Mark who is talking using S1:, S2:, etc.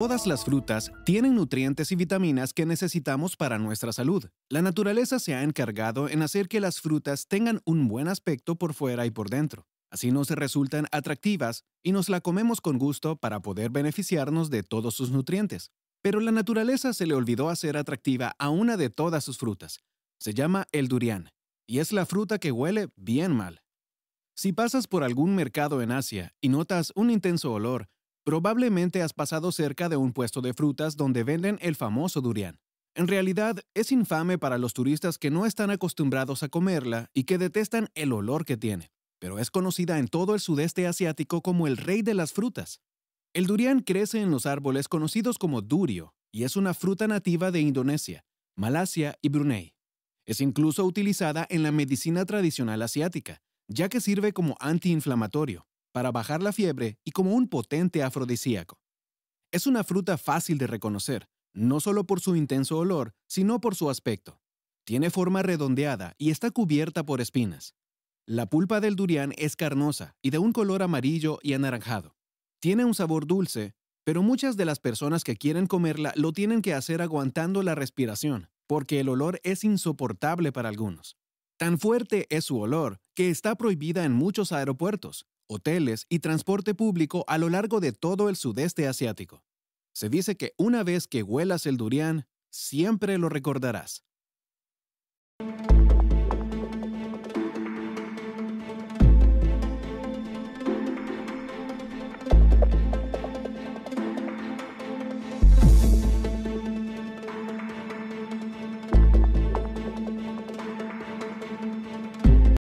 S1: Todas las frutas tienen nutrientes y vitaminas que necesitamos para nuestra salud. La naturaleza se ha encargado en hacer que las frutas tengan un buen aspecto por fuera y por dentro. Así nos resultan atractivas y nos la comemos con gusto para poder beneficiarnos de todos sus nutrientes. Pero la naturaleza se le olvidó hacer atractiva a una de todas sus frutas. Se llama el durián, y es la fruta que huele bien mal. Si pasas por algún mercado en Asia y notas un intenso olor, Probablemente has pasado cerca de un puesto de frutas donde venden el famoso durian. En realidad, es infame para los turistas que no están acostumbrados a comerla y que detestan el olor que tiene, pero es conocida en todo el sudeste asiático como el rey de las frutas. El durian crece en los árboles conocidos como durio y es una fruta nativa de Indonesia, Malasia y Brunei. Es incluso utilizada en la medicina tradicional asiática, ya que sirve como antiinflamatorio para bajar la fiebre y como un potente afrodisíaco. Es una fruta fácil de reconocer, no solo por su intenso olor, sino por su aspecto. Tiene forma redondeada y está cubierta por espinas. La pulpa del durián es carnosa y de un color amarillo y anaranjado. Tiene un sabor dulce, pero muchas de las personas que quieren comerla lo tienen que hacer aguantando la respiración, porque el olor es insoportable para algunos. Tan fuerte es su olor que está prohibida en muchos aeropuertos, hoteles y transporte público a lo largo de todo el sudeste asiático. Se dice que una vez que huelas el durián, siempre lo recordarás.